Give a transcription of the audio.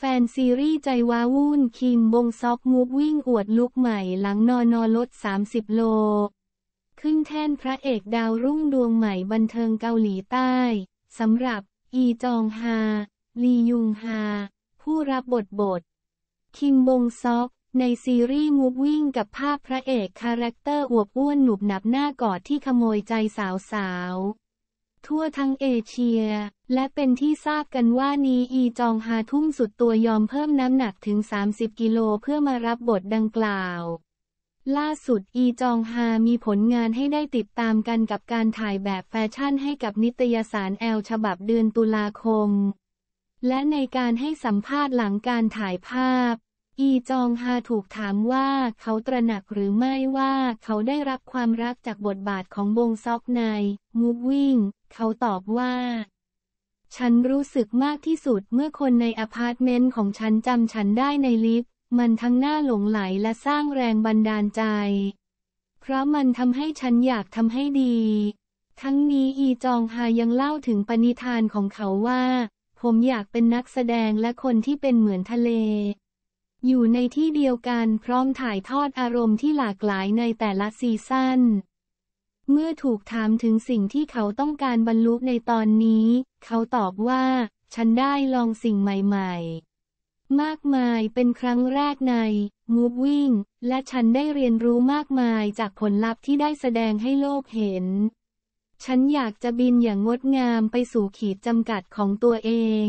แฟนซีรีส์ใจว้าวุ่น คิมบงซอกมูฟวิ่งอวดลุกใหม่หลังนอนอลด 30 โล ขึ้นแท่นพระเอกดาวรุ่งดวงใหม่บันเทิงเกาหลีใต้สำหรับ อีจองฮา ลียุงฮา ผู้รับบทบท คิมบงซอก ในซีรีส์มูฟวิ่งกับภาพพระเอกคาแรคเตอร์อวบอ้วนหนุบหนับหน้ากอดที่ขโมยใจสาวสาวทั่วทั้งเอเชีย และเป็นที่ทราบกันว่านีอีจองฮาทุ่มสุดตัวยอมเพิ่มน้ำหนักถึง 30 กิโลเพื่อมารับบทดังกล่าว ล่าสุดอีจองฮามีผลงานให้ได้ติดตามกันกับการถ่ายแบบแฟชั่นให้กับนิตยสารแอลฉบับเดือนตุลาคม และในการให้สัมภาษณ์หลังการถ่ายภาพอีจองฮาถูกถามว่าเขาตระหนักหรือไม่ว่าเขาได้รับความรักจากบทบาทของบงซอกใน m o วิ่ง เขาตอบว่า ฉันรู้สึกมากที่สุดเมื่อคนในอพาร์ตเมนต์ของฉันจำฉันได้ในลิฟต์ มันทั้งน่าหลงไหลและสร้างแรงบันดาลใจ เพราะมันทำให้ฉันอยากทำให้ดี ทั้งนี้อีจองฮายังเล่าถึงปณิธานของเขาว่า ผมอยากเป็นนักแสดงและคนที่เป็นเหมือนทะเลอยู่ในที่เดียวกันพร้อมถ่ายทอดอารมณ์ที่หลากหลายในแต่ละซีซั่นเมื่อถูกถามถึงสิ่งที่เขาต้องการบรรลุในตอนนี้ เขาตอบว่า ฉันได้ลองสิ่งใหม่ๆ มากมายเป็นครั้งแรกในมูฟวิ่งและฉันได้เรียนรู้มากมายจากผลลัพธ์ที่ได้แสดงให้โลกเห็น ฉันอยากจะบินอย่างงดงามไปสู่ขีดจำกัดของตัวเอง